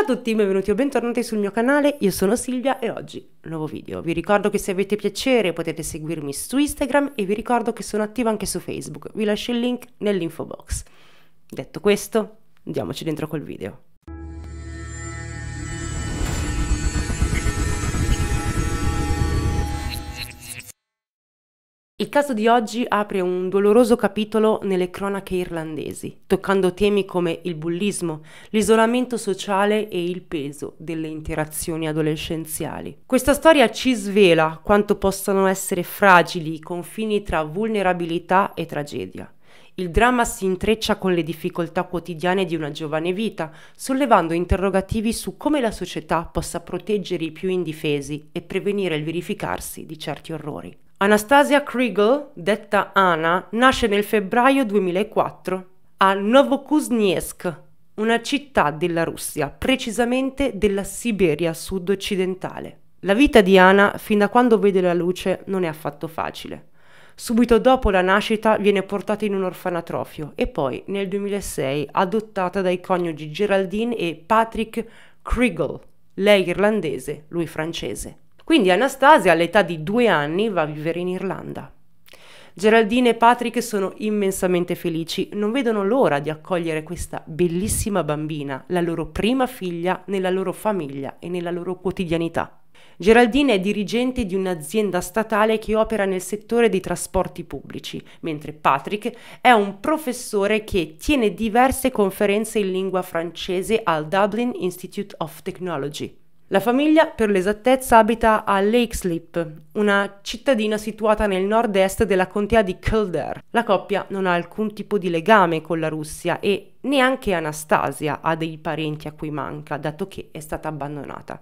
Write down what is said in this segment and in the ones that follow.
Ciao a tutti, benvenuti o bentornati sul mio canale, io sono Silvia e oggi nuovo video. Vi ricordo che se avete piacere potete seguirmi su Instagram e vi ricordo che sono attiva anche su Facebook, vi lascio il link nell'info box. Detto questo, andiamoci dentro col video. Il caso di oggi apre un doloroso capitolo nelle cronache irlandesi, toccando temi come il bullismo, l'isolamento sociale e il peso delle interazioni adolescenziali. Questa storia ci svela quanto possano essere fragili i confini tra vulnerabilità e tragedia. Il dramma si intreccia con le difficoltà quotidiane di una giovane vita, sollevando interrogativi su come la società possa proteggere i più indifesi e prevenire il verificarsi di certi orrori. Anastasia Kriegel, detta Anna, nasce nel febbraio 2004 a Novokuznetsk, una città della Russia, precisamente della Siberia sud-occidentale. La vita di Anna, fin da quando vede la luce, non è affatto facile. Subito dopo la nascita viene portata in un orfanatrofio e poi nel 2006 adottata dai coniugi Geraldine e Patrick Kriegel, lei irlandese, lui francese. Quindi Anastasia all'età di due anni va a vivere in Irlanda. Geraldine e Patrick sono immensamente felici, non vedono l'ora di accogliere questa bellissima bambina, la loro prima figlia, nella loro famiglia e nella loro quotidianità. Geraldine è dirigente di un'azienda statale che opera nel settore dei trasporti pubblici, mentre Patrick è un professore che tiene diverse conferenze in lingua francese al Dublin Institute of Technology. La famiglia, per l'esattezza, abita a Lakeslip, una cittadina situata nel nord-est della contea di Kildare. La coppia non ha alcun tipo di legame con la Russia e neanche Anastasia ha dei parenti a cui manca, dato che è stata abbandonata.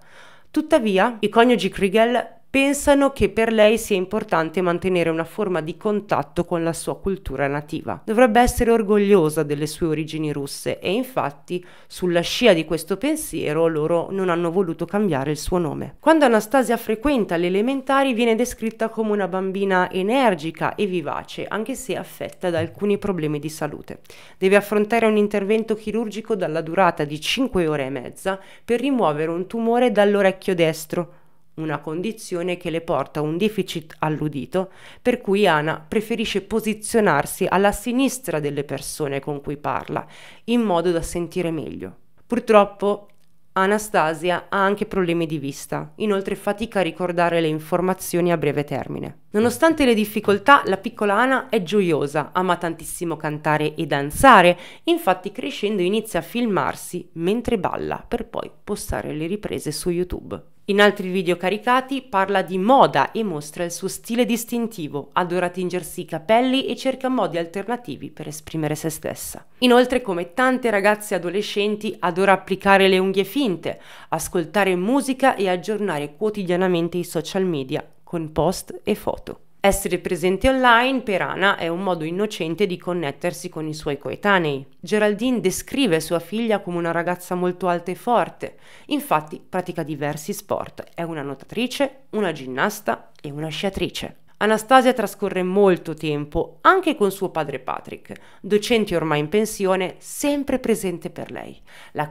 Tuttavia, i coniugi Kriegel pensano che per lei sia importante mantenere una forma di contatto con la sua cultura nativa. Dovrebbe essere orgogliosa delle sue origini russe e infatti sulla scia di questo pensiero loro non hanno voluto cambiare il suo nome. Quando Anastasia frequenta le elementari viene descritta come una bambina energica e vivace anche se affetta da alcuni problemi di salute. Deve affrontare un intervento chirurgico dalla durata di 5 ore e mezza per rimuovere un tumore dall'orecchio destro una condizione che le porta a un deficit all'udito, per cui Ana preferisce posizionarsi alla sinistra delle persone con cui parla, in modo da sentire meglio. Purtroppo Anastasia ha anche problemi di vista, inoltre fatica a ricordare le informazioni a breve termine. Nonostante le difficoltà, la piccola Ana è gioiosa, ama tantissimo cantare e danzare, infatti crescendo inizia a filmarsi mentre balla per poi postare le riprese su YouTube. In altri video caricati parla di moda e mostra il suo stile distintivo, adora tingersi i capelli e cerca modi alternativi per esprimere se stessa. Inoltre, come tante ragazze adolescenti, adora applicare le unghie finte, ascoltare musica e aggiornare quotidianamente i social media con post e foto. Essere presente online per Ana è un modo innocente di connettersi con i suoi coetanei. Geraldine descrive sua figlia come una ragazza molto alta e forte, infatti pratica diversi sport, è una nuotatrice, una ginnasta e una sciatrice. Anastasia trascorre molto tempo anche con suo padre Patrick, docente ormai in pensione, sempre presente per lei. La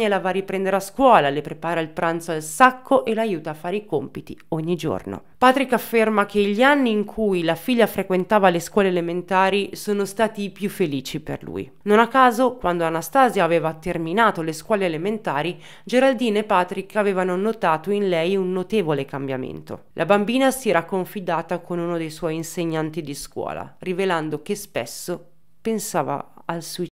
e la va a riprendere a scuola, le prepara il pranzo al sacco e l'aiuta a fare i compiti ogni giorno. Patrick afferma che gli anni in cui la figlia frequentava le scuole elementari sono stati i più felici per lui. Non a caso, quando Anastasia aveva terminato le scuole elementari, Geraldine e Patrick avevano notato in lei un notevole cambiamento. La bambina si era confidata con uno dei suoi insegnanti di scuola, rivelando che spesso pensava al suicidio.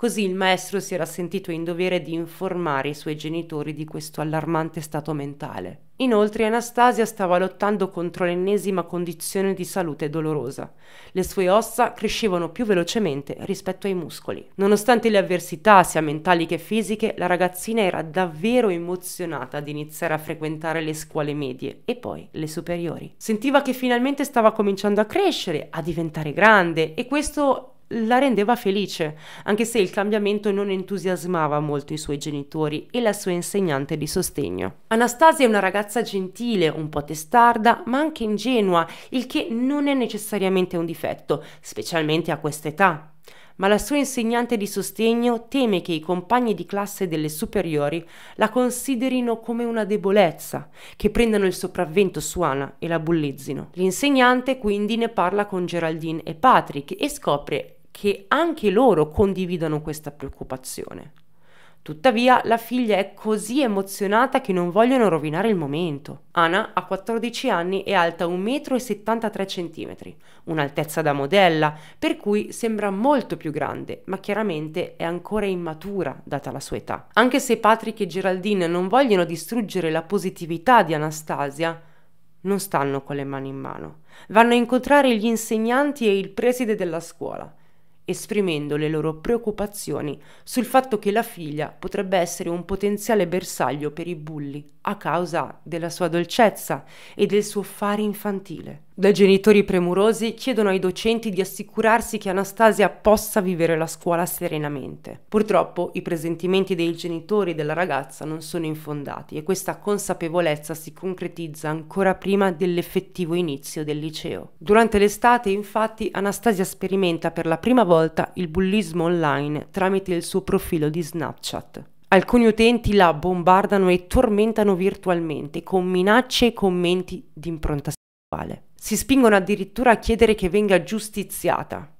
Così il maestro si era sentito in dovere di informare i suoi genitori di questo allarmante stato mentale. Inoltre Anastasia stava lottando contro l'ennesima condizione di salute dolorosa. Le sue ossa crescevano più velocemente rispetto ai muscoli. Nonostante le avversità, sia mentali che fisiche, la ragazzina era davvero emozionata ad iniziare a frequentare le scuole medie e poi le superiori. Sentiva che finalmente stava cominciando a crescere, a diventare grande e questo la rendeva felice, anche se il cambiamento non entusiasmava molto i suoi genitori e la sua insegnante di sostegno. Anastasia è una ragazza gentile, un po' testarda, ma anche ingenua, il che non è necessariamente un difetto, specialmente a quest'età. Ma la sua insegnante di sostegno teme che i compagni di classe delle superiori la considerino come una debolezza, che prendano il sopravvento su Anna e la bullizzino. L'insegnante quindi ne parla con Geraldine e Patrick e scopre che anche loro condividano questa preoccupazione. Tuttavia, la figlia è così emozionata che non vogliono rovinare il momento. Anna ha 14 anni e alta 1,73 m, un'altezza da modella, per cui sembra molto più grande, ma chiaramente è ancora immatura data la sua età. Anche se Patrick e Geraldine non vogliono distruggere la positività di Anastasia, non stanno con le mani in mano. Vanno a incontrare gli insegnanti e il preside della scuola esprimendo le loro preoccupazioni sul fatto che la figlia potrebbe essere un potenziale bersaglio per i bulli a causa della sua dolcezza e del suo fare infantile. Da genitori premurosi chiedono ai docenti di assicurarsi che Anastasia possa vivere la scuola serenamente. Purtroppo i presentimenti dei genitori della ragazza non sono infondati e questa consapevolezza si concretizza ancora prima dell'effettivo inizio del liceo. Durante l'estate infatti Anastasia sperimenta per la prima volta il bullismo online tramite il suo profilo di Snapchat. Alcuni utenti la bombardano e tormentano virtualmente con minacce e commenti di impronta sessuale. Si spingono addirittura a chiedere che venga giustiziata.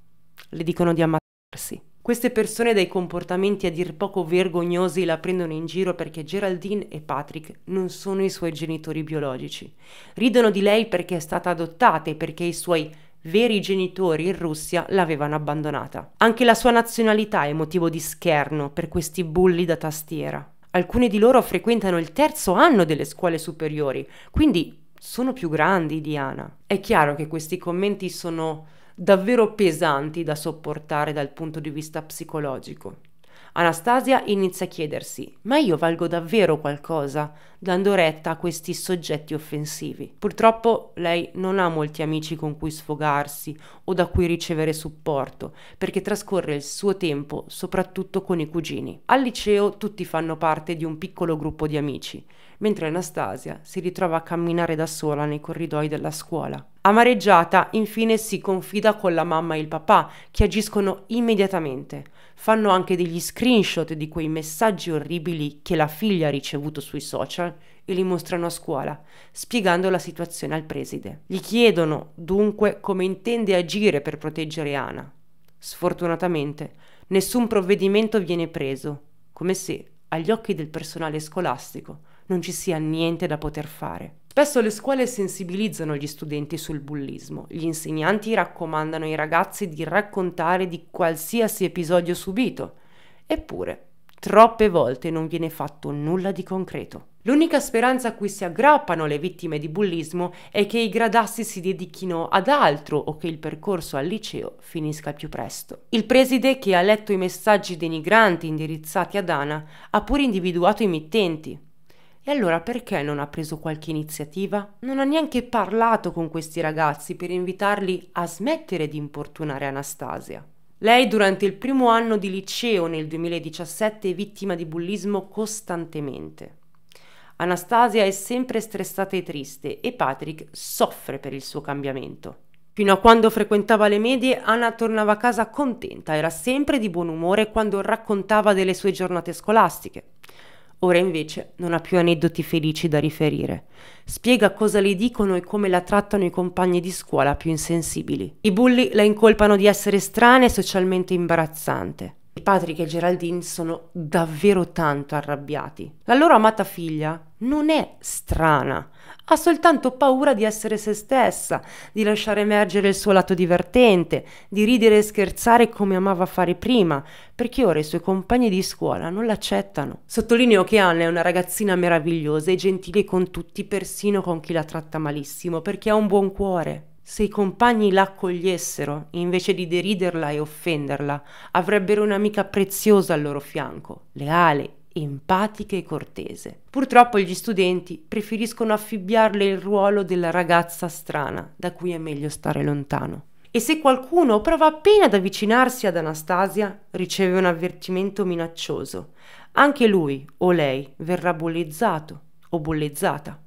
Le dicono di ammazzarsi. Queste persone dai comportamenti a dir poco vergognosi la prendono in giro perché Geraldine e Patrick non sono i suoi genitori biologici. Ridono di lei perché è stata adottata e perché i suoi veri genitori in Russia l'avevano abbandonata. Anche la sua nazionalità è motivo di scherno per questi bulli da tastiera. Alcuni di loro frequentano il terzo anno delle scuole superiori, quindi sono più grandi, di Diana. È chiaro che questi commenti sono davvero pesanti da sopportare dal punto di vista psicologico. Anastasia inizia a chiedersi: ma io valgo davvero qualcosa dando retta a questi soggetti offensivi? Purtroppo lei non ha molti amici con cui sfogarsi o da cui ricevere supporto, perché trascorre il suo tempo soprattutto con i cugini. Al liceo tutti fanno parte di un piccolo gruppo di amici, mentre Anastasia si ritrova a camminare da sola nei corridoi della scuola. Amareggiata, infine si confida con la mamma e il papà, che agiscono immediatamente. Fanno anche degli screenshot di quei messaggi orribili che la figlia ha ricevuto sui social e li mostrano a scuola, spiegando la situazione al preside. Gli chiedono dunque come intende agire per proteggere Ana. Sfortunatamente, nessun provvedimento viene preso, come se, agli occhi del personale scolastico, non ci sia niente da poter fare. Spesso le scuole sensibilizzano gli studenti sul bullismo, gli insegnanti raccomandano ai ragazzi di raccontare di qualsiasi episodio subito, eppure troppe volte non viene fatto nulla di concreto. L'unica speranza a cui si aggrappano le vittime di bullismo è che i gradassi si dedichino ad altro o che il percorso al liceo finisca più presto. Il preside che ha letto i messaggi denigranti indirizzati ad Ana ha pure individuato i mittenti, e allora perché non ha preso qualche iniziativa? Non ha neanche parlato con questi ragazzi per invitarli a smettere di importunare Anastasia. Lei durante il primo anno di liceo nel 2017 è vittima di bullismo costantemente. Anastasia è sempre stressata e triste e Patrick soffre per il suo cambiamento. Fino a quando frequentava le medie, Anna tornava a casa contenta, era sempre di buon umore quando raccontava delle sue giornate scolastiche. Ora invece non ha più aneddoti felici da riferire. Spiega cosa le dicono e come la trattano i compagni di scuola più insensibili. I bulli la incolpano di essere strana e socialmente imbarazzante. Patrick e Geraldine sono davvero tanto arrabbiati. La loro amata figlia non è strana, ha soltanto paura di essere se stessa, di lasciare emergere il suo lato divertente, di ridere e scherzare come amava fare prima, perché ora i suoi compagni di scuola non l'accettano. Sottolineo che Anna è una ragazzina meravigliosa e gentile con tutti, persino con chi la tratta malissimo, perché ha un buon cuore. Se i compagni la accogliessero, invece di deriderla e offenderla, avrebbero un'amica preziosa al loro fianco, leale, empatica e cortese. Purtroppo gli studenti preferiscono affibbiarle il ruolo della ragazza strana, da cui è meglio stare lontano. E se qualcuno prova appena ad avvicinarsi ad Anastasia, riceve un avvertimento minaccioso. Anche lui o lei verrà bollezzato o bollezzata.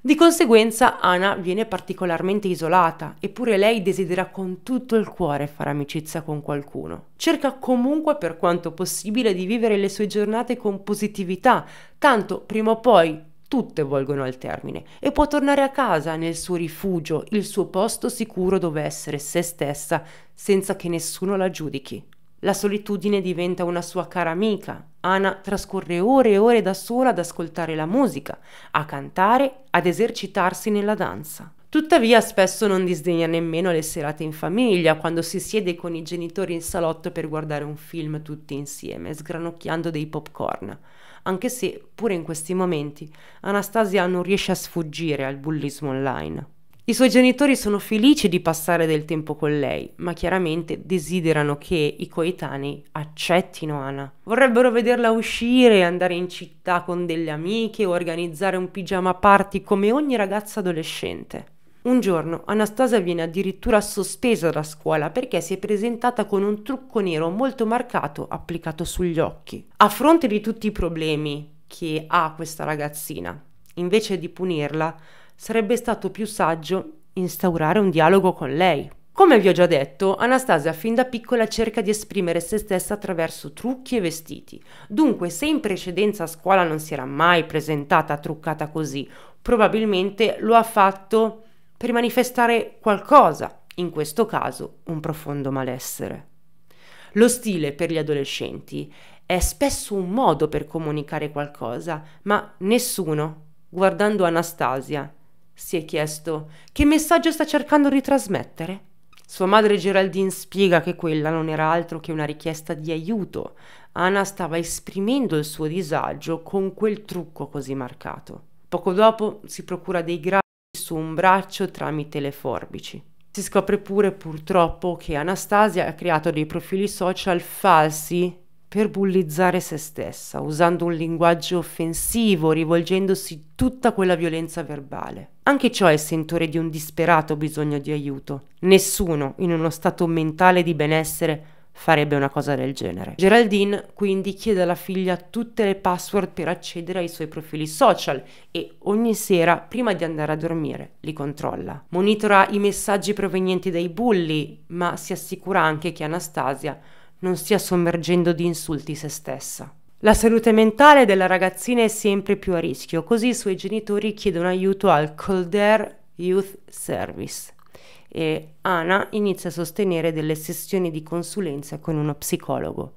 Di conseguenza Ana viene particolarmente isolata, eppure lei desidera con tutto il cuore fare amicizia con qualcuno. Cerca comunque per quanto possibile di vivere le sue giornate con positività, tanto prima o poi tutte volgono al termine e può tornare a casa nel suo rifugio, il suo posto sicuro dove essere se stessa, senza che nessuno la giudichi. La solitudine diventa una sua cara amica. Anna trascorre ore e ore da sola ad ascoltare la musica, a cantare, ad esercitarsi nella danza. Tuttavia spesso non disdegna nemmeno le serate in famiglia, quando si siede con i genitori in salotto per guardare un film tutti insieme, sgranocchiando dei popcorn. Anche se, pure in questi momenti, Anastasia non riesce a sfuggire al bullismo online. I suoi genitori sono felici di passare del tempo con lei, ma chiaramente desiderano che i coetanei accettino Anna. Vorrebbero vederla uscire, andare in città con delle amiche o organizzare un pigiama party come ogni ragazza adolescente. Un giorno Anastasia viene addirittura sospesa da scuola perché si è presentata con un trucco nero molto marcato applicato sugli occhi. A fronte di tutti i problemi che ha questa ragazzina, invece di punirla, sarebbe stato più saggio instaurare un dialogo con lei. Come vi ho già detto, Anastasia fin da piccola cerca di esprimere se stessa attraverso trucchi e vestiti. Dunque, se in precedenza a scuola non si era mai presentata truccata così, probabilmente lo ha fatto per manifestare qualcosa, in questo caso un profondo malessere. Lo stile per gli adolescenti è spesso un modo per comunicare qualcosa, ma nessuno, guardando Anastasia, si è chiesto che messaggio sta cercando di trasmettere. Sua madre Geraldine spiega che quella non era altro che una richiesta di aiuto. Anna stava esprimendo il suo disagio con quel trucco così marcato. Poco dopo si procura dei graffi su un braccio tramite le forbici. Si scopre pure purtroppo che Anastasia ha creato dei profili social falsi per bullizzare se stessa, usando un linguaggio offensivo, rivolgendosi tutta quella violenza verbale. Anche ciò è sentore di un disperato bisogno di aiuto. Nessuno, in uno stato mentale di benessere, farebbe una cosa del genere. Geraldine quindi chiede alla figlia tutte le password per accedere ai suoi profili social e ogni sera, prima di andare a dormire, li controlla. Monitora i messaggi provenienti dai bulli, ma si assicura anche che Anastasia non stia sommergendo di insulti se stessa. La salute mentale della ragazzina è sempre più a rischio, così i suoi genitori chiedono aiuto al Colder Youth Service e Ana inizia a sostenere delle sessioni di consulenza con uno psicologo.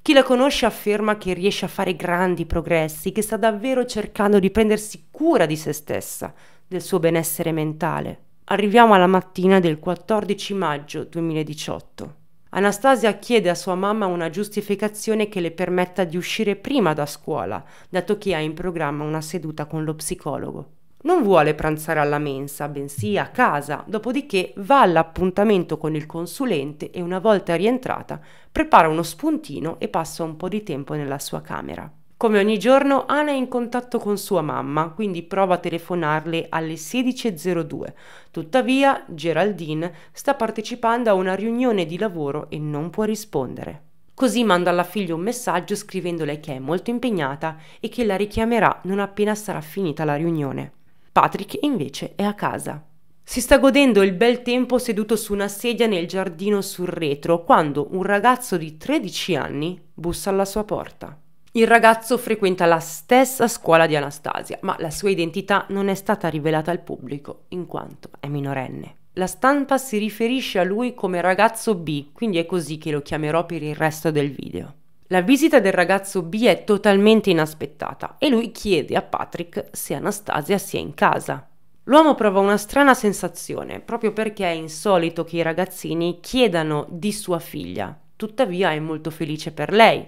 Chi la conosce afferma che riesce a fare grandi progressi, che sta davvero cercando di prendersi cura di se stessa, del suo benessere mentale. Arriviamo alla mattina del 14 maggio 2018. Anastasia chiede a sua mamma una giustificazione che le permetta di uscire prima da scuola, dato che ha in programma una seduta con lo psicologo. Non vuole pranzare alla mensa, bensì a casa, dopodiché va all'appuntamento con il consulente e una volta rientrata prepara uno spuntino e passa un po' di tempo nella sua camera. Come ogni giorno, Ana è in contatto con sua mamma, quindi prova a telefonarle alle 16.02. Tuttavia, Geraldine sta partecipando a una riunione di lavoro e non può rispondere. Così manda alla figlia un messaggio scrivendole che è molto impegnata e che la richiamerà non appena sarà finita la riunione. Patrick invece è a casa. Si sta godendo il bel tempo seduto su una sedia nel giardino sul retro quando un ragazzo di 13 anni bussa alla sua porta. Il ragazzo frequenta la stessa scuola di Anastasia, ma la sua identità non è stata rivelata al pubblico, in quanto è minorenne. La stampa si riferisce a lui come ragazzo B, quindi è così che lo chiamerò per il resto del video. La visita del ragazzo B è totalmente inaspettata e lui chiede a Patrick se Anastasia sia in casa. L'uomo prova una strana sensazione, proprio perché è insolito che i ragazzini chiedano di sua figlia. Tuttavia è molto felice per lei,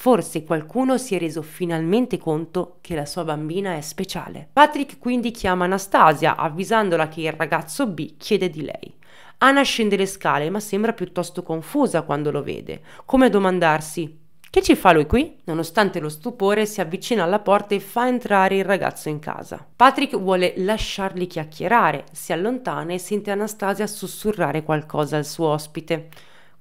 Forse qualcuno si è reso finalmente conto che la sua bambina è speciale. Patrick quindi chiama Anastasia avvisandola che il ragazzo B chiede di lei. Anna scende le scale ma sembra piuttosto confusa quando lo vede, come a domandarsi che ci fa lui qui? Nonostante lo stupore, si avvicina alla porta e fa entrare il ragazzo in casa. Patrick vuole lasciarli chiacchierare, si allontana e sente Anastasia sussurrare qualcosa al suo ospite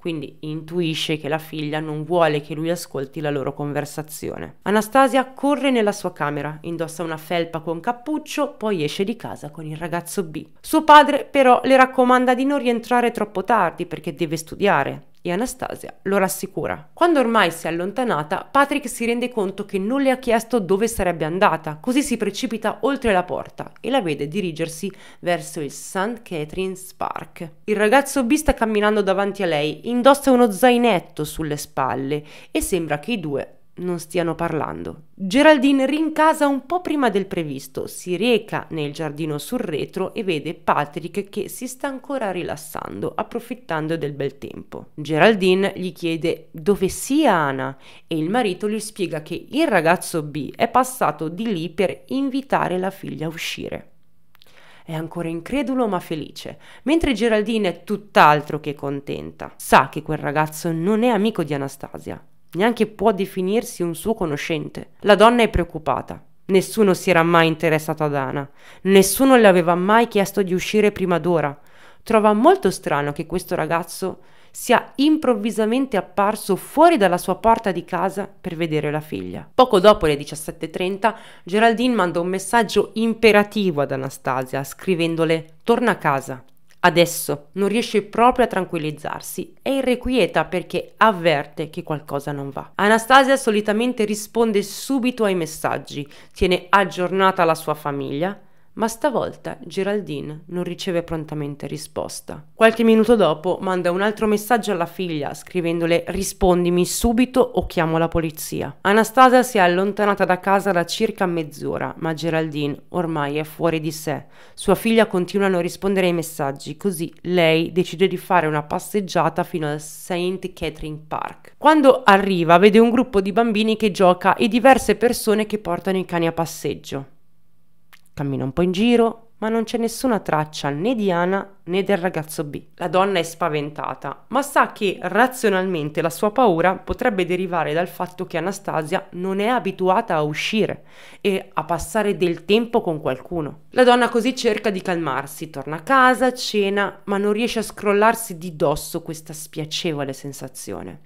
quindi intuisce che la figlia non vuole che lui ascolti la loro conversazione. Anastasia corre nella sua camera, indossa una felpa con cappuccio, poi esce di casa con il ragazzo B. Suo padre però le raccomanda di non rientrare troppo tardi perché deve studiare e Anastasia lo rassicura. Quando ormai si è allontanata, Patrick si rende conto che non le ha chiesto dove sarebbe andata, così si precipita oltre la porta e la vede dirigersi verso il St. Catherine's Park. Il ragazzo B sta camminando davanti a lei, indossa uno zainetto sulle spalle e sembra che i due non stiano parlando. Geraldine rincasa un po' prima del previsto, si reca nel giardino sul retro e vede Patrick che si sta ancora rilassando, approfittando del bel tempo. Geraldine gli chiede dove sia Anna e il marito gli spiega che il ragazzo B è passato di lì per invitare la figlia a uscire è ancora incredulo ma felice, mentre Geraldine è tutt'altro che contenta. Sa che quel ragazzo non è amico di Anastasia neanche può definirsi un suo conoscente. La donna è preoccupata. Nessuno si era mai interessato ad Ana, nessuno le aveva mai chiesto di uscire prima d'ora. Trova molto strano che questo ragazzo sia improvvisamente apparso fuori dalla sua porta di casa per vedere la figlia. Poco dopo le 17.30 Geraldine manda un messaggio imperativo ad Anastasia scrivendole torna a casa, Adesso non riesce proprio a tranquillizzarsi, è irrequieta perché avverte che qualcosa non va. Anastasia solitamente risponde subito ai messaggi, tiene aggiornata la sua famiglia, ma stavolta Geraldine non riceve prontamente risposta. Qualche minuto dopo manda un altro messaggio alla figlia scrivendole rispondimi subito o chiamo la polizia. Anastasia si è allontanata da casa da circa mezz'ora, ma Geraldine ormai è fuori di sé. Sua figlia continua a non rispondere ai messaggi, così lei decide di fare una passeggiata fino al St. Catherine Park. Quando arriva vede un gruppo di bambini che gioca e diverse persone che portano i cani a passeggio. Cammina un po' in giro, ma non c'è nessuna traccia né di Ana né del ragazzo B. La donna è spaventata, ma sa che razionalmente la sua paura potrebbe derivare dal fatto che Anastasia non è abituata a uscire e a passare del tempo con qualcuno. La donna così cerca di calmarsi, torna a casa, cena, ma non riesce a scrollarsi di dosso questa spiacevole sensazione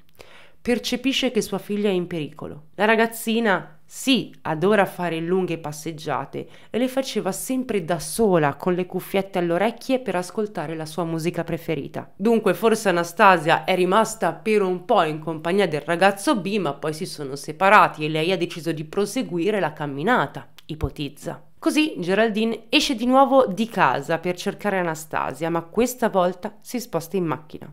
percepisce che sua figlia è in pericolo. La ragazzina sì, adora fare lunghe passeggiate e le faceva sempre da sola con le cuffiette alle orecchie per ascoltare la sua musica preferita. Dunque forse Anastasia è rimasta per un po' in compagnia del ragazzo B, ma poi si sono separati e lei ha deciso di proseguire la camminata, ipotizza. Così Geraldine esce di nuovo di casa per cercare Anastasia, ma questa volta si sposta in macchina.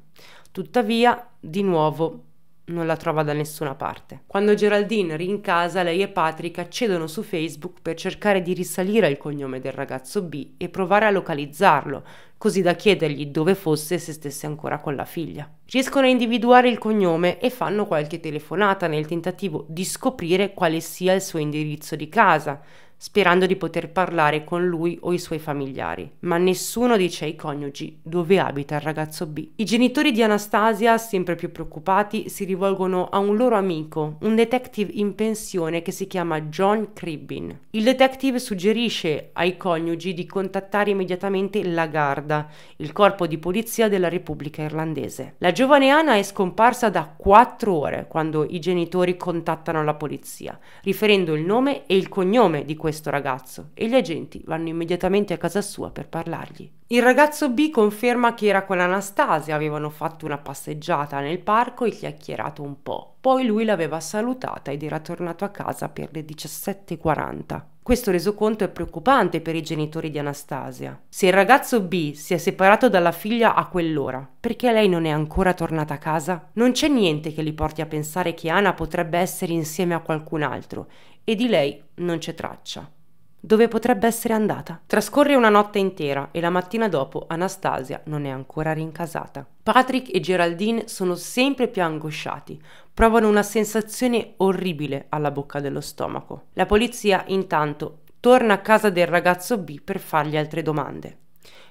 Tuttavia, di nuovo non la trova da nessuna parte. Quando Geraldine rincasa, lei e Patrick accedono su Facebook per cercare di risalire al cognome del ragazzo B e provare a localizzarlo, così da chiedergli dove fosse e se stesse ancora con la figlia. Riescono a individuare il cognome e fanno qualche telefonata nel tentativo di scoprire quale sia il suo indirizzo di casa, sperando di poter parlare con lui o i suoi familiari, ma nessuno dice ai coniugi dove abita il ragazzo B. I genitori di Anastasia, sempre più preoccupati, si rivolgono a un loro amico, un detective in pensione che si chiama John Cribbin. Il detective suggerisce ai coniugi di contattare immediatamente la Garda, il corpo di polizia della Repubblica Irlandese. La giovane Anna è scomparsa da 4 ore quando i genitori contattano la polizia, riferendo il nome e il cognome di questa questo ragazzo e gli agenti vanno immediatamente a casa sua per parlargli. Il ragazzo B conferma che era con Anastasia, avevano fatto una passeggiata nel parco e chiacchierato un po'. Poi lui l'aveva salutata ed era tornato a casa per le 17.40. Questo resoconto è preoccupante per i genitori di Anastasia. Se il ragazzo B si è separato dalla figlia a quell'ora, perché lei non è ancora tornata a casa? Non c'è niente che li porti a pensare che Anna potrebbe essere insieme a qualcun altro e di lei non c'è traccia. Dove potrebbe essere andata? Trascorre una notte intera e la mattina dopo Anastasia non è ancora rincasata. Patrick e Geraldine sono sempre più angosciati, provano una sensazione orribile alla bocca dello stomaco. La polizia intanto torna a casa del ragazzo B per fargli altre domande.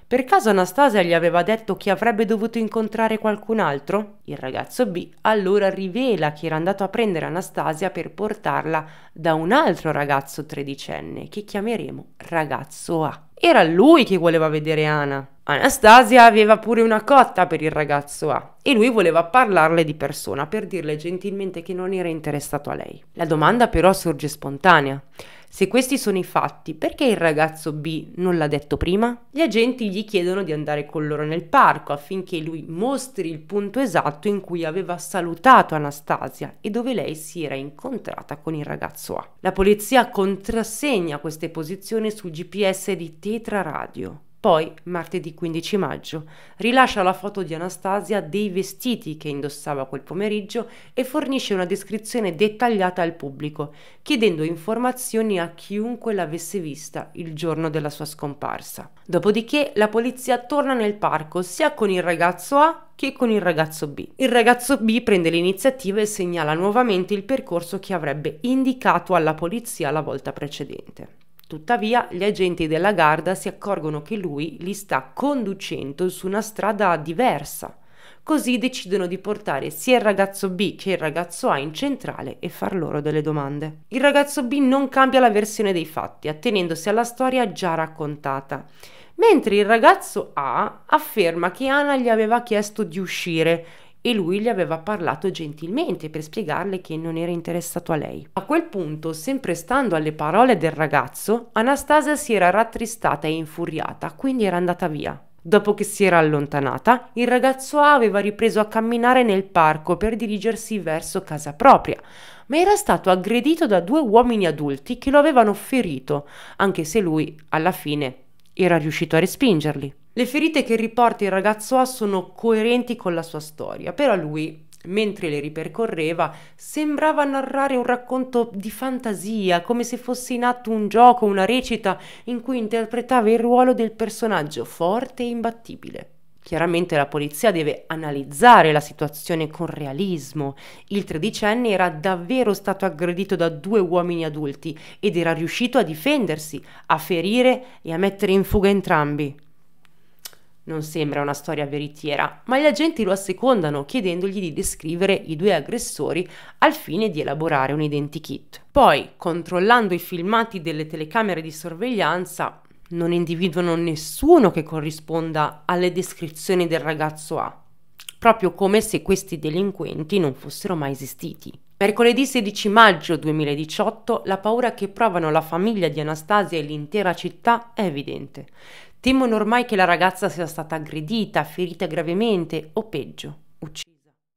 Per caso Anastasia gli aveva detto che avrebbe dovuto incontrare qualcun altro? Il ragazzo B allora rivela che era andato a prendere Anastasia per portarla da un altro ragazzo tredicenne che chiameremo ragazzo A. Era lui che voleva vedere Ana. Anastasia aveva pure una cotta per il ragazzo A e lui voleva parlarle di persona per dirle gentilmente che non era interessato a lei. La domanda però sorge spontanea. Se questi sono i fatti, perché il ragazzo B non l'ha detto prima? Gli agenti gli chiedono di andare con loro nel parco affinché lui mostri il punto esatto in cui aveva salutato Anastasia e dove lei si era incontrata con il ragazzo A. La polizia contrassegna queste posizioni sul GPS di Tetra Radio. Poi, martedì 15 maggio, rilascia la foto di Anastasia dei vestiti che indossava quel pomeriggio e fornisce una descrizione dettagliata al pubblico, chiedendo informazioni a chiunque l'avesse vista il giorno della sua scomparsa. Dopodiché la polizia torna nel parco sia con il ragazzo A che con il ragazzo B. Il ragazzo B prende l'iniziativa e segnala nuovamente il percorso che avrebbe indicato alla polizia la volta precedente. Tuttavia gli agenti della Garda si accorgono che lui li sta conducendo su una strada diversa, così decidono di portare sia il ragazzo B che il ragazzo A in centrale e far loro delle domande. Il ragazzo B non cambia la versione dei fatti, attenendosi alla storia già raccontata, mentre il ragazzo A afferma che Ana gli aveva chiesto di uscire e lui le aveva parlato gentilmente per spiegarle che non era interessato a lei. A quel punto, sempre stando alle parole del ragazzo, Anastasia si era rattristata e infuriata, quindi era andata via. Dopo che si era allontanata, il ragazzo A aveva ripreso a camminare nel parco per dirigersi verso casa propria, ma era stato aggredito da due uomini adulti che lo avevano ferito, anche se lui, alla fine, era riuscito a respingerli. Le ferite che riporta il ragazzo ha sono coerenti con la sua storia, però lui mentre le ripercorreva, sembrava narrare un racconto di fantasia, come se fosse in atto un gioco, una recita, in cui interpretava il ruolo del personaggio forte e imbattibile. Chiaramente la polizia deve analizzare la situazione con realismo. Il tredicenne era davvero stato aggredito da due uomini adulti ed era riuscito a difendersi, a ferire e a mettere in fuga entrambi. Non sembra una storia veritiera, ma gli agenti lo assecondano chiedendogli di descrivere i due aggressori al fine di elaborare un identikit. Poi, controllando i filmati delle telecamere di sorveglianza, non individuano nessuno che corrisponda alle descrizioni del ragazzo A, proprio come se questi delinquenti non fossero mai esistiti. Mercoledì 16 maggio 2018 la paura che provano la famiglia di Anastasia e l'intera città è evidente. Temono ormai che la ragazza sia stata aggredita, ferita gravemente o peggio, uccisa.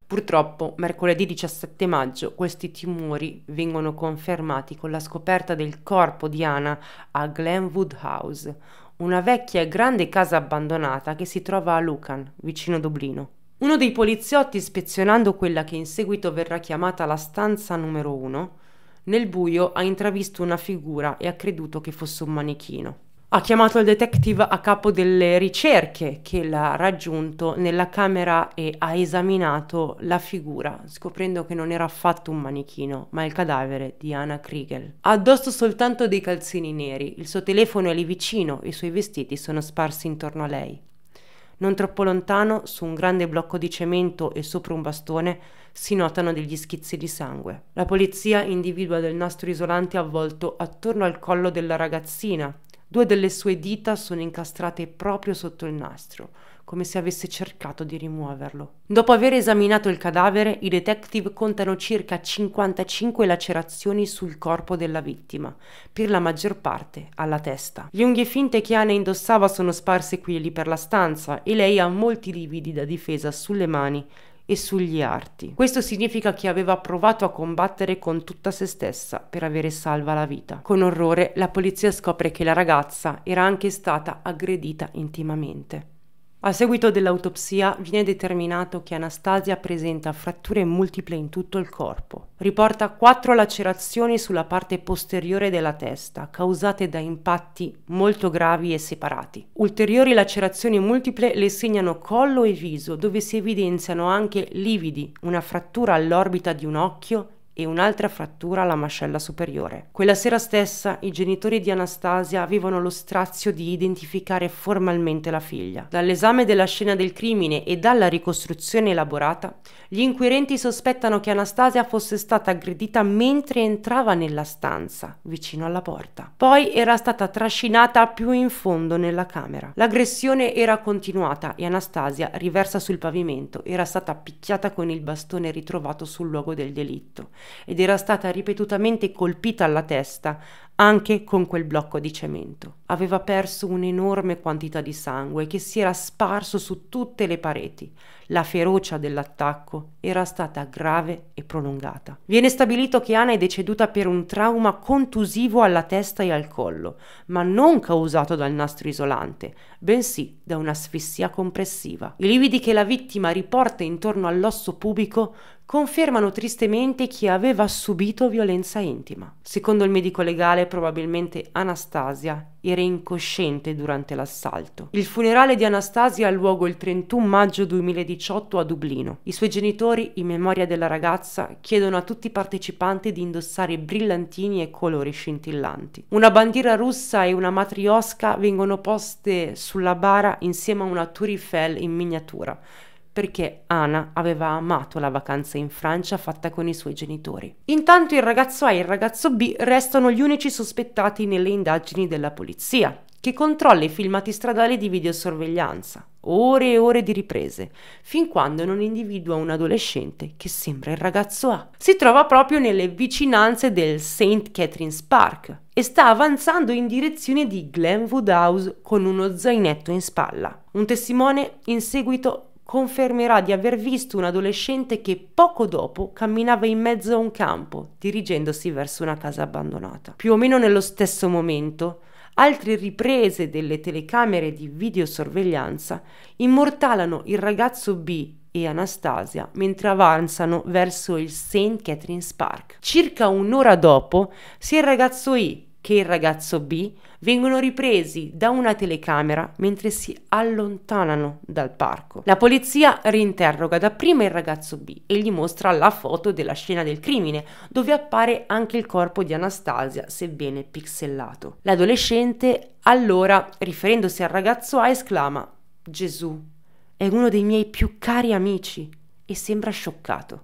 Purtroppo, mercoledì 17 maggio, questi timori vengono confermati con la scoperta del corpo di Anna a Glenwood House, una vecchia e grande casa abbandonata che si trova a Lucan, vicino Dublino. Uno dei poliziotti, ispezionando quella che in seguito verrà chiamata la stanza numero 1, nel buio ha intravisto una figura e ha creduto che fosse un manichino ha chiamato il detective a capo delle ricerche che l'ha raggiunto nella camera e ha esaminato la figura, scoprendo che non era affatto un manichino, ma il cadavere di Anna Kriegel. Ha addosso soltanto dei calzini neri, il suo telefono è lì vicino, i suoi vestiti sono sparsi intorno a lei. Non troppo lontano, su un grande blocco di cemento e sopra un bastone, si notano degli schizzi di sangue. La polizia individua del nastro isolante avvolto attorno al collo della ragazzina, Due delle sue dita sono incastrate proprio sotto il nastro, come se avesse cercato di rimuoverlo. Dopo aver esaminato il cadavere, i detective contano circa 55 lacerazioni sul corpo della vittima, per la maggior parte alla testa. Le unghie finte che Anne indossava sono sparse qui e lì per la stanza e lei ha molti lividi da difesa sulle mani e sugli arti. Questo significa che aveva provato a combattere con tutta se stessa per avere salva la vita. Con orrore la polizia scopre che la ragazza era anche stata aggredita intimamente. A seguito dell'autopsia viene determinato che Anastasia presenta fratture multiple in tutto il corpo. Riporta quattro lacerazioni sulla parte posteriore della testa, causate da impatti molto gravi e separati. Ulteriori lacerazioni multiple le segnano collo e viso, dove si evidenziano anche lividi, una frattura all'orbita di un occhio e un'altra frattura alla mascella superiore. Quella sera stessa i genitori di Anastasia avevano lo strazio di identificare formalmente la figlia. Dall'esame della scena del crimine e dalla ricostruzione elaborata, gli inquirenti sospettano che Anastasia fosse stata aggredita mentre entrava nella stanza, vicino alla porta. Poi era stata trascinata più in fondo nella camera. L'aggressione era continuata e Anastasia, riversa sul pavimento, era stata picchiata con il bastone ritrovato sul luogo del delitto ed era stata ripetutamente colpita alla testa anche con quel blocco di cemento. Aveva perso un'enorme quantità di sangue che si era sparso su tutte le pareti. La ferocia dell'attacco era stata grave e prolungata. Viene stabilito che Anna è deceduta per un trauma contusivo alla testa e al collo, ma non causato dal nastro isolante, bensì da un'asfissia compressiva. I lividi che la vittima riporta intorno all'osso pubico confermano tristemente che aveva subito violenza intima. Secondo il medico legale probabilmente Anastasia, era incosciente durante l'assalto. Il funerale di Anastasia ha luogo il 31 maggio 2018 a Dublino. I suoi genitori, in memoria della ragazza, chiedono a tutti i partecipanti di indossare brillantini e colori scintillanti. Una bandiera russa e una matriosca vengono poste sulla bara insieme a una Tour Eiffel in miniatura perché Anna aveva amato la vacanza in Francia fatta con i suoi genitori. Intanto il ragazzo A e il ragazzo B restano gli unici sospettati nelle indagini della polizia, che controlla i filmati stradali di videosorveglianza, ore e ore di riprese, fin quando non individua un adolescente che sembra il ragazzo A. Si trova proprio nelle vicinanze del St. Catherine's Park e sta avanzando in direzione di Glenwood House con uno zainetto in spalla. Un testimone in seguito confermerà di aver visto un adolescente che poco dopo camminava in mezzo a un campo, dirigendosi verso una casa abbandonata. Più o meno nello stesso momento, altre riprese delle telecamere di videosorveglianza immortalano il ragazzo B e Anastasia mentre avanzano verso il St. Catherine's Park. Circa un'ora dopo, sia il ragazzo I che il ragazzo B vengono ripresi da una telecamera mentre si allontanano dal parco. La polizia rinterroga dapprima il ragazzo B e gli mostra la foto della scena del crimine, dove appare anche il corpo di Anastasia, sebbene pixellato. L'adolescente allora, riferendosi al ragazzo A, esclama Gesù, è uno dei miei più cari amici e sembra scioccato.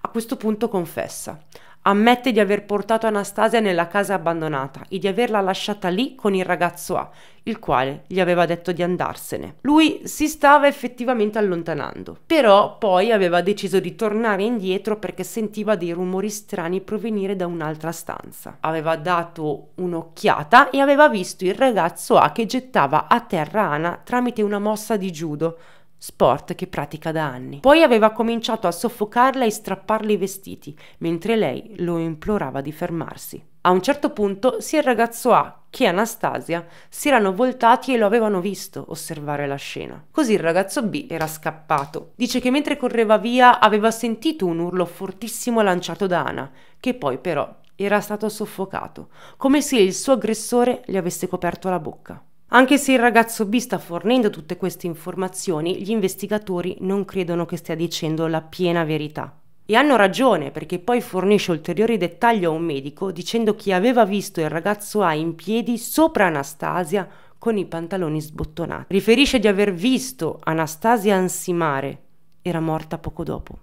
A questo punto confessa. Ammette di aver portato Anastasia nella casa abbandonata e di averla lasciata lì con il ragazzo A, il quale gli aveva detto di andarsene. Lui si stava effettivamente allontanando, però poi aveva deciso di tornare indietro perché sentiva dei rumori strani provenire da un'altra stanza. Aveva dato un'occhiata e aveva visto il ragazzo A che gettava a terra Ana tramite una mossa di judo sport che pratica da anni. Poi aveva cominciato a soffocarla e strapparle i vestiti, mentre lei lo implorava di fermarsi. A un certo punto sia il ragazzo A che Anastasia si erano voltati e lo avevano visto osservare la scena. Così il ragazzo B era scappato. Dice che mentre correva via aveva sentito un urlo fortissimo lanciato da Ana, che poi però era stato soffocato, come se il suo aggressore gli avesse coperto la bocca. Anche se il ragazzo B sta fornendo tutte queste informazioni, gli investigatori non credono che stia dicendo la piena verità. E hanno ragione perché poi fornisce ulteriori dettagli a un medico dicendo che aveva visto il ragazzo A in piedi sopra Anastasia con i pantaloni sbottonati. Riferisce di aver visto Anastasia ansimare, era morta poco dopo.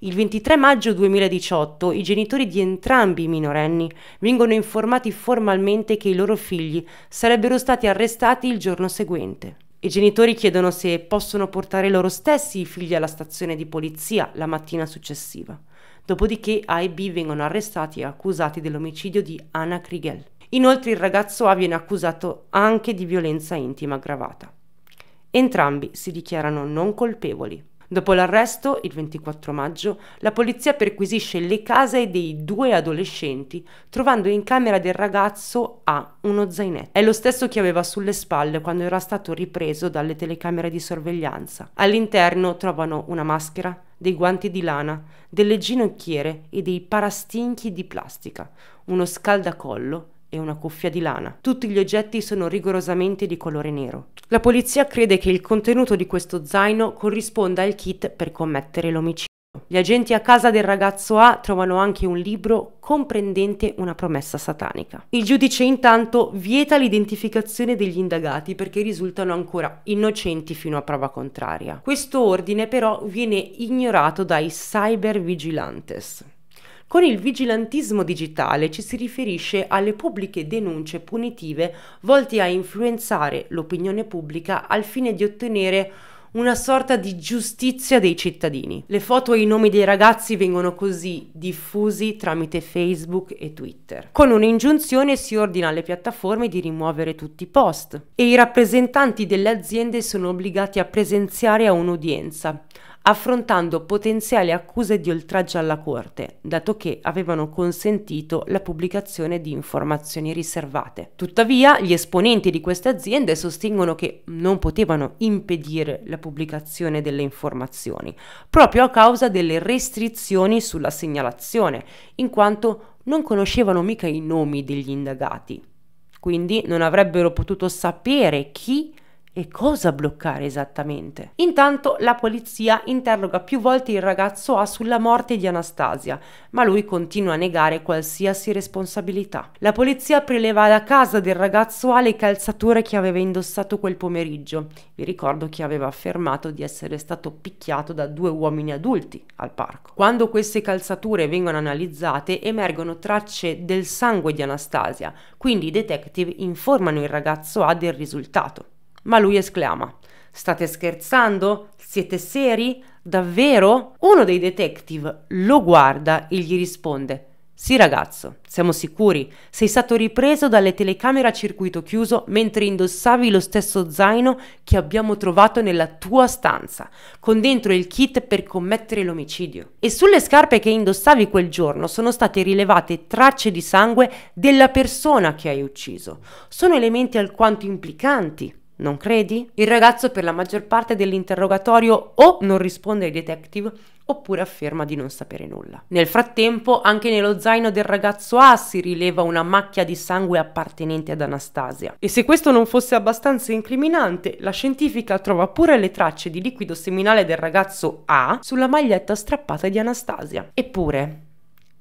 Il 23 maggio 2018 i genitori di entrambi i minorenni vengono informati formalmente che i loro figli sarebbero stati arrestati il giorno seguente. I genitori chiedono se possono portare loro stessi i figli alla stazione di polizia la mattina successiva. Dopodiché A e B vengono arrestati e accusati dell'omicidio di Anna Kriegel. Inoltre il ragazzo A viene accusato anche di violenza intima aggravata. Entrambi si dichiarano non colpevoli. Dopo l'arresto, il 24 maggio, la polizia perquisisce le case dei due adolescenti, trovando in camera del ragazzo A uno zainetto. È lo stesso che aveva sulle spalle quando era stato ripreso dalle telecamere di sorveglianza. All'interno trovano una maschera, dei guanti di lana, delle ginocchiere e dei parastinchi di plastica, uno scaldacollo e una cuffia di lana. Tutti gli oggetti sono rigorosamente di colore nero. La polizia crede che il contenuto di questo zaino corrisponda al kit per commettere l'omicidio. Gli agenti a casa del ragazzo A trovano anche un libro comprendente una promessa satanica. Il giudice intanto vieta l'identificazione degli indagati perché risultano ancora innocenti fino a prova contraria. Questo ordine però viene ignorato dai cyber vigilantes. Con il vigilantismo digitale ci si riferisce alle pubbliche denunce punitive volte a influenzare l'opinione pubblica al fine di ottenere una sorta di giustizia dei cittadini. Le foto e i nomi dei ragazzi vengono così diffusi tramite Facebook e Twitter. Con un'ingiunzione si ordina alle piattaforme di rimuovere tutti i post e i rappresentanti delle aziende sono obbligati a presenziare a un'udienza affrontando potenziali accuse di oltraggio alla Corte, dato che avevano consentito la pubblicazione di informazioni riservate. Tuttavia, gli esponenti di queste aziende sostengono che non potevano impedire la pubblicazione delle informazioni, proprio a causa delle restrizioni sulla segnalazione, in quanto non conoscevano mica i nomi degli indagati, quindi non avrebbero potuto sapere chi e cosa bloccare esattamente? Intanto la polizia interroga più volte il ragazzo A sulla morte di Anastasia, ma lui continua a negare qualsiasi responsabilità. La polizia preleva da casa del ragazzo A le calzature che aveva indossato quel pomeriggio. Vi ricordo che aveva affermato di essere stato picchiato da due uomini adulti al parco. Quando queste calzature vengono analizzate emergono tracce del sangue di Anastasia, quindi i detective informano il ragazzo A del risultato ma lui esclama State scherzando? Siete seri? Davvero? Uno dei detective lo guarda e gli risponde sì ragazzo, siamo sicuri, sei stato ripreso dalle telecamere a circuito chiuso mentre indossavi lo stesso zaino che abbiamo trovato nella tua stanza, con dentro il kit per commettere l'omicidio. E sulle scarpe che indossavi quel giorno sono state rilevate tracce di sangue della persona che hai ucciso. Sono elementi alquanto implicanti. Non credi? Il ragazzo per la maggior parte dell'interrogatorio o non risponde ai detective oppure afferma di non sapere nulla. Nel frattempo, anche nello zaino del ragazzo A si rileva una macchia di sangue appartenente ad Anastasia. E se questo non fosse abbastanza incriminante, la scientifica trova pure le tracce di liquido seminale del ragazzo A sulla maglietta strappata di Anastasia. Eppure,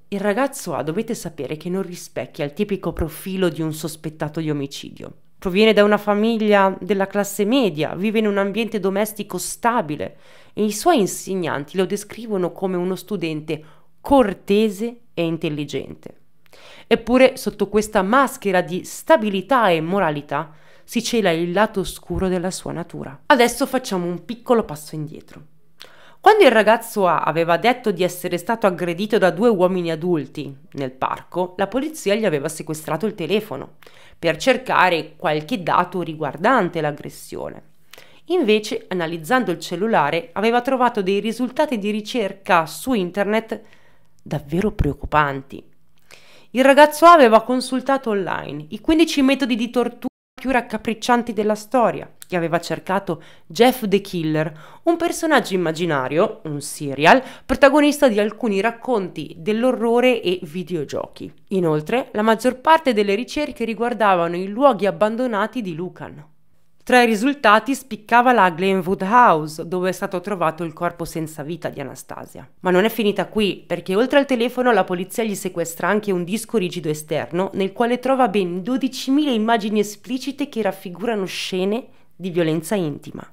il ragazzo A dovete sapere che non rispecchia il tipico profilo di un sospettato di omicidio proviene da una famiglia della classe media, vive in un ambiente domestico stabile e i suoi insegnanti lo descrivono come uno studente cortese e intelligente. Eppure sotto questa maschera di stabilità e moralità si cela il lato oscuro della sua natura. Adesso facciamo un piccolo passo indietro. Quando il ragazzo A aveva detto di essere stato aggredito da due uomini adulti nel parco, la polizia gli aveva sequestrato il telefono per cercare qualche dato riguardante l'aggressione. Invece, analizzando il cellulare, aveva trovato dei risultati di ricerca su internet davvero preoccupanti. Il ragazzo A aveva consultato online i 15 metodi di tortura più raccapriccianti della storia, che aveva cercato Jeff the Killer, un personaggio immaginario, un serial, protagonista di alcuni racconti dell'orrore e videogiochi. Inoltre, la maggior parte delle ricerche riguardavano i luoghi abbandonati di Lucan, tra i risultati spiccava la Glenwood House, dove è stato trovato il corpo senza vita di Anastasia. Ma non è finita qui, perché oltre al telefono la polizia gli sequestra anche un disco rigido esterno nel quale trova ben 12.000 immagini esplicite che raffigurano scene di violenza intima.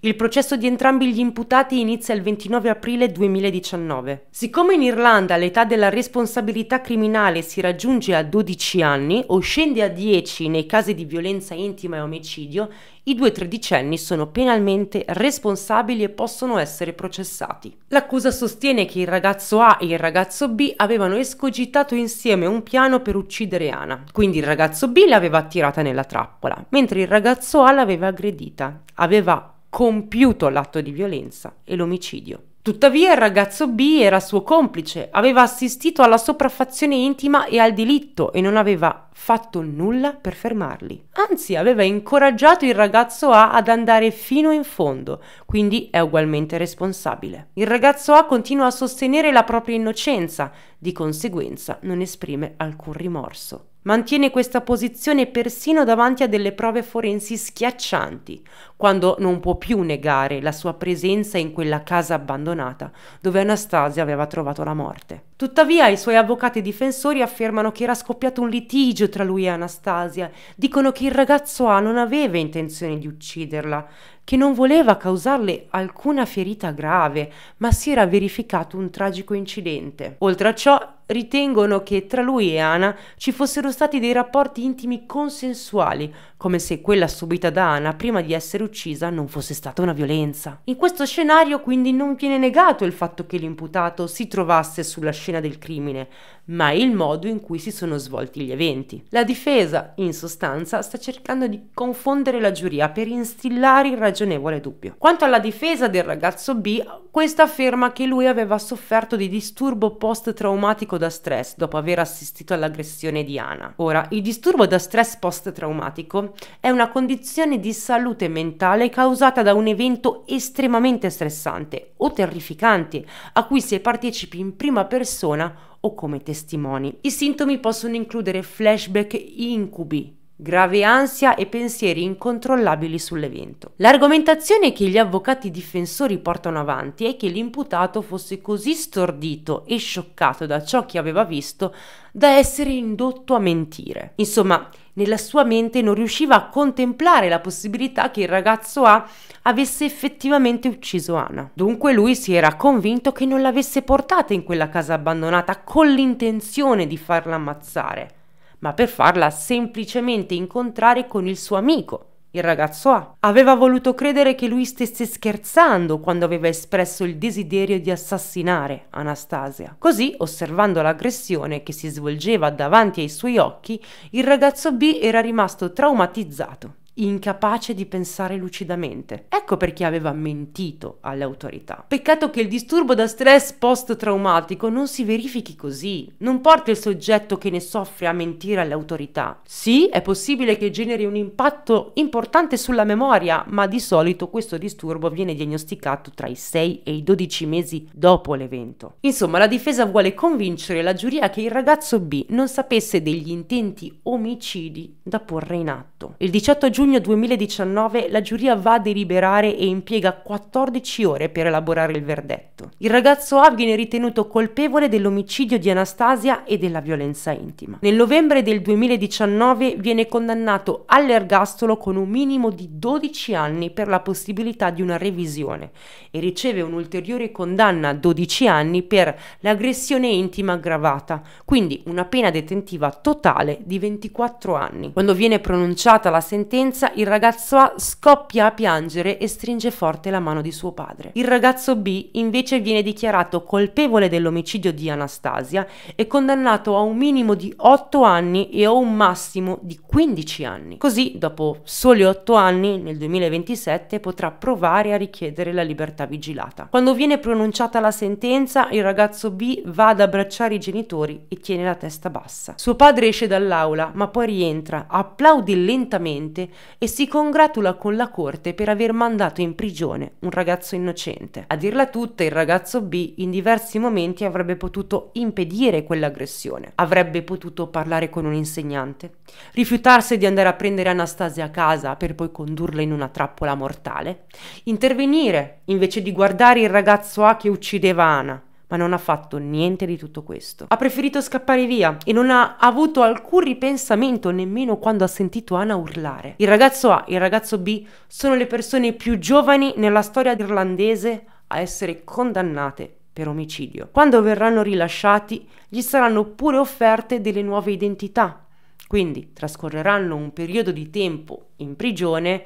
Il processo di entrambi gli imputati inizia il 29 aprile 2019. Siccome in Irlanda l'età della responsabilità criminale si raggiunge a 12 anni o scende a 10 nei casi di violenza intima e omicidio, i due tredicenni sono penalmente responsabili e possono essere processati. L'accusa sostiene che il ragazzo A e il ragazzo B avevano escogitato insieme un piano per uccidere Ana, quindi il ragazzo B l'aveva attirata nella trappola, mentre il ragazzo A l'aveva aggredita. Aveva compiuto l'atto di violenza e l'omicidio. Tuttavia il ragazzo B era suo complice, aveva assistito alla sopraffazione intima e al delitto e non aveva fatto nulla per fermarli. Anzi, aveva incoraggiato il ragazzo A ad andare fino in fondo, quindi è ugualmente responsabile. Il ragazzo A continua a sostenere la propria innocenza, di conseguenza non esprime alcun rimorso. Mantiene questa posizione persino davanti a delle prove forensi schiaccianti, quando non può più negare la sua presenza in quella casa abbandonata dove Anastasia aveva trovato la morte. Tuttavia i suoi avvocati difensori affermano che era scoppiato un litigio tra lui e Anastasia, dicono che il ragazzo A non aveva intenzione di ucciderla, che non voleva causarle alcuna ferita grave, ma si era verificato un tragico incidente. Oltre a ciò, ritengono che tra lui e Ana ci fossero stati dei rapporti intimi consensuali, come se quella subita da Anna prima di essere uccisa non fosse stata una violenza. In questo scenario quindi non viene negato il fatto che l'imputato si trovasse sulla scena del crimine, ma il modo in cui si sono svolti gli eventi. La difesa, in sostanza, sta cercando di confondere la giuria per instillare il ragionevole dubbio. Quanto alla difesa del ragazzo B, questa afferma che lui aveva sofferto di disturbo post-traumatico da stress dopo aver assistito all'aggressione di Anna. Ora, il disturbo da stress post-traumatico è una condizione di salute mentale causata da un evento estremamente stressante o terrificante a cui si partecipi in prima persona o come testimoni. I sintomi possono includere flashback incubi grave ansia e pensieri incontrollabili sull'evento. L'argomentazione che gli avvocati difensori portano avanti è che l'imputato fosse così stordito e scioccato da ciò che aveva visto da essere indotto a mentire. Insomma, nella sua mente non riusciva a contemplare la possibilità che il ragazzo A avesse effettivamente ucciso Anna. Dunque lui si era convinto che non l'avesse portata in quella casa abbandonata con l'intenzione di farla ammazzare ma per farla semplicemente incontrare con il suo amico, il ragazzo A. Aveva voluto credere che lui stesse scherzando quando aveva espresso il desiderio di assassinare Anastasia. Così, osservando l'aggressione che si svolgeva davanti ai suoi occhi, il ragazzo B era rimasto traumatizzato incapace di pensare lucidamente. Ecco perché aveva mentito alle autorità. Peccato che il disturbo da stress post-traumatico non si verifichi così, non porta il soggetto che ne soffre a mentire alle autorità. Sì, è possibile che generi un impatto importante sulla memoria, ma di solito questo disturbo viene diagnosticato tra i 6 e i 12 mesi dopo l'evento. Insomma, la difesa vuole convincere la giuria che il ragazzo B non sapesse degli intenti omicidi da porre in atto. Il 18 giugno giugno 2019 la giuria va a deliberare e impiega 14 ore per elaborare il verdetto. Il ragazzo A viene ritenuto colpevole dell'omicidio di Anastasia e della violenza intima. Nel novembre del 2019 viene condannato all'ergastolo con un minimo di 12 anni per la possibilità di una revisione e riceve un'ulteriore condanna a 12 anni per l'aggressione intima aggravata, quindi una pena detentiva totale di 24 anni. Quando viene pronunciata la sentenza violenza, il ragazzo A scoppia a piangere e stringe forte la mano di suo padre. Il ragazzo B invece viene dichiarato colpevole dell'omicidio di Anastasia e condannato a un minimo di 8 anni e a un massimo di 15 anni. Così, dopo soli 8 anni, nel 2027 potrà provare a richiedere la libertà vigilata. Quando viene pronunciata la sentenza, il ragazzo B va ad abbracciare i genitori e tiene la testa bassa. Suo padre esce dall'aula, ma poi rientra, applaudi lentamente e si congratula con la corte per aver mandato in prigione un ragazzo innocente. A dirla tutta, il ragazzo B in diversi momenti avrebbe potuto impedire quell'aggressione, avrebbe potuto parlare con un insegnante, rifiutarsi di andare a prendere Anastasia a casa per poi condurla in una trappola mortale, intervenire invece di guardare il ragazzo A che uccideva Ana ma non ha fatto niente di tutto questo. Ha preferito scappare via e non ha avuto alcun ripensamento nemmeno quando ha sentito Anna urlare. Il ragazzo A e il ragazzo B sono le persone più giovani nella storia irlandese a essere condannate per omicidio. Quando verranno rilasciati gli saranno pure offerte delle nuove identità, quindi trascorreranno un periodo di tempo in prigione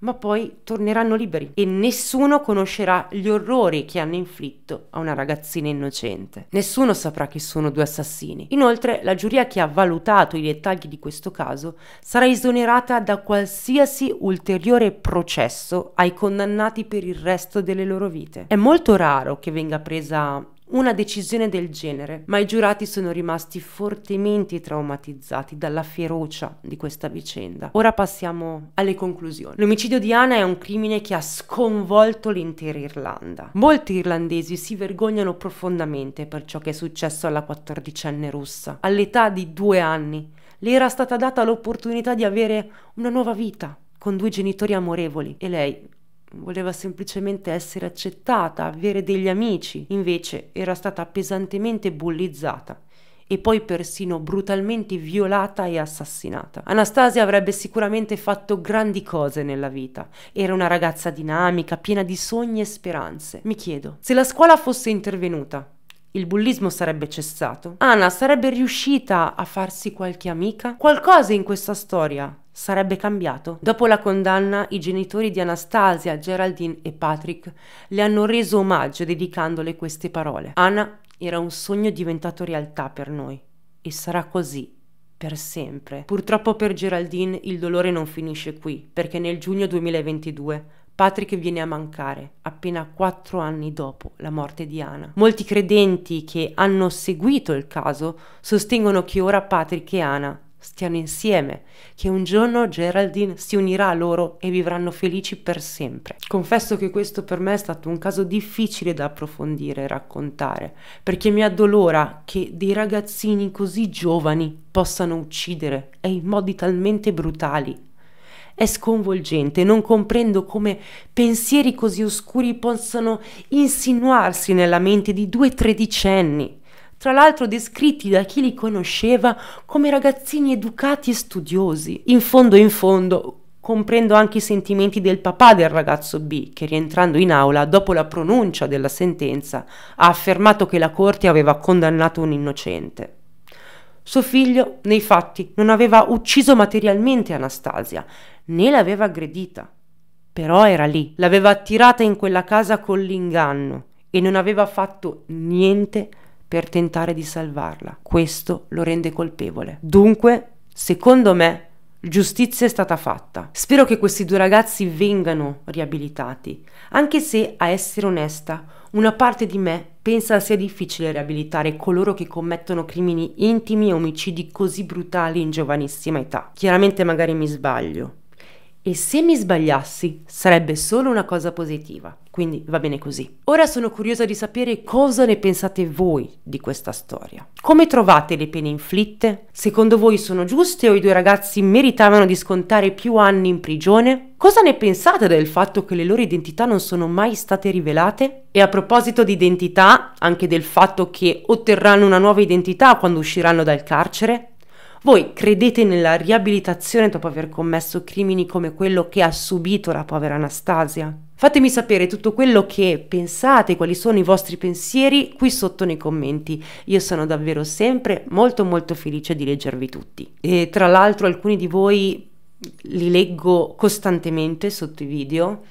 ma poi torneranno liberi e nessuno conoscerà gli orrori che hanno inflitto a una ragazzina innocente. Nessuno saprà chi sono due assassini. Inoltre, la giuria che ha valutato i dettagli di questo caso sarà esonerata da qualsiasi ulteriore processo ai condannati per il resto delle loro vite. È molto raro che venga presa una decisione del genere, ma i giurati sono rimasti fortemente traumatizzati dalla ferocia di questa vicenda. Ora passiamo alle conclusioni. L'omicidio di Anna è un crimine che ha sconvolto l'intera Irlanda. Molti irlandesi si vergognano profondamente per ciò che è successo alla quattordicenne russa. All'età di due anni le era stata data l'opportunità di avere una nuova vita con due genitori amorevoli e lei voleva semplicemente essere accettata, avere degli amici, invece era stata pesantemente bullizzata e poi persino brutalmente violata e assassinata. Anastasia avrebbe sicuramente fatto grandi cose nella vita. Era una ragazza dinamica, piena di sogni e speranze. Mi chiedo, se la scuola fosse intervenuta, il bullismo sarebbe cessato? Anna sarebbe riuscita a farsi qualche amica? Qualcosa in questa storia sarebbe cambiato. Dopo la condanna, i genitori di Anastasia, Geraldine e Patrick le hanno reso omaggio dedicandole queste parole. Anna era un sogno diventato realtà per noi e sarà così per sempre. Purtroppo per Geraldine il dolore non finisce qui, perché nel giugno 2022 Patrick viene a mancare appena quattro anni dopo la morte di Anna. Molti credenti che hanno seguito il caso sostengono che ora Patrick e Anna stiano insieme, che un giorno Geraldine si unirà a loro e vivranno felici per sempre. Confesso che questo per me è stato un caso difficile da approfondire e raccontare, perché mi addolora che dei ragazzini così giovani possano uccidere e in modi talmente brutali. È sconvolgente, non comprendo come pensieri così oscuri possano insinuarsi nella mente di due tredicenni tra l'altro descritti da chi li conosceva come ragazzini educati e studiosi. In fondo, in fondo, comprendo anche i sentimenti del papà del ragazzo B, che rientrando in aula, dopo la pronuncia della sentenza, ha affermato che la Corte aveva condannato un innocente. Suo figlio, nei fatti, non aveva ucciso materialmente Anastasia, né l'aveva aggredita. Però era lì, l'aveva attirata in quella casa con l'inganno e non aveva fatto niente per tentare di salvarla. Questo lo rende colpevole. Dunque, secondo me, Giustizia è stata fatta. Spero che questi due ragazzi vengano riabilitati, anche se, a essere onesta, una parte di me pensa sia difficile riabilitare coloro che commettono crimini intimi e omicidi così brutali in giovanissima età. Chiaramente magari mi sbaglio. E se mi sbagliassi, sarebbe solo una cosa positiva quindi va bene così. Ora sono curiosa di sapere cosa ne pensate voi di questa storia. Come trovate le pene inflitte? Secondo voi sono giuste o i due ragazzi meritavano di scontare più anni in prigione? Cosa ne pensate del fatto che le loro identità non sono mai state rivelate? E a proposito di identità, anche del fatto che otterranno una nuova identità quando usciranno dal carcere? Voi credete nella riabilitazione dopo aver commesso crimini come quello che ha subito la povera Anastasia? Fatemi sapere tutto quello che pensate, quali sono i vostri pensieri qui sotto nei commenti. Io sono davvero sempre molto molto felice di leggervi tutti. E tra l'altro alcuni di voi li leggo costantemente sotto i video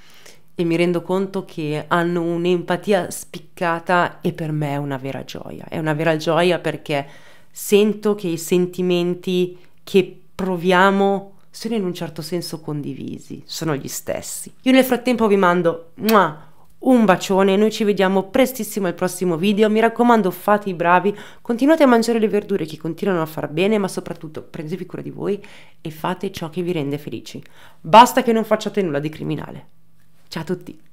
e mi rendo conto che hanno un'empatia spiccata e per me è una vera gioia. È una vera gioia perché sento che i sentimenti che proviamo sono in un certo senso condivisi, sono gli stessi. Io nel frattempo vi mando un bacione, noi ci vediamo prestissimo al prossimo video, mi raccomando fate i bravi, continuate a mangiare le verdure che continuano a far bene, ma soprattutto prendetevi cura di voi e fate ciò che vi rende felici. Basta che non facciate nulla di criminale. Ciao a tutti!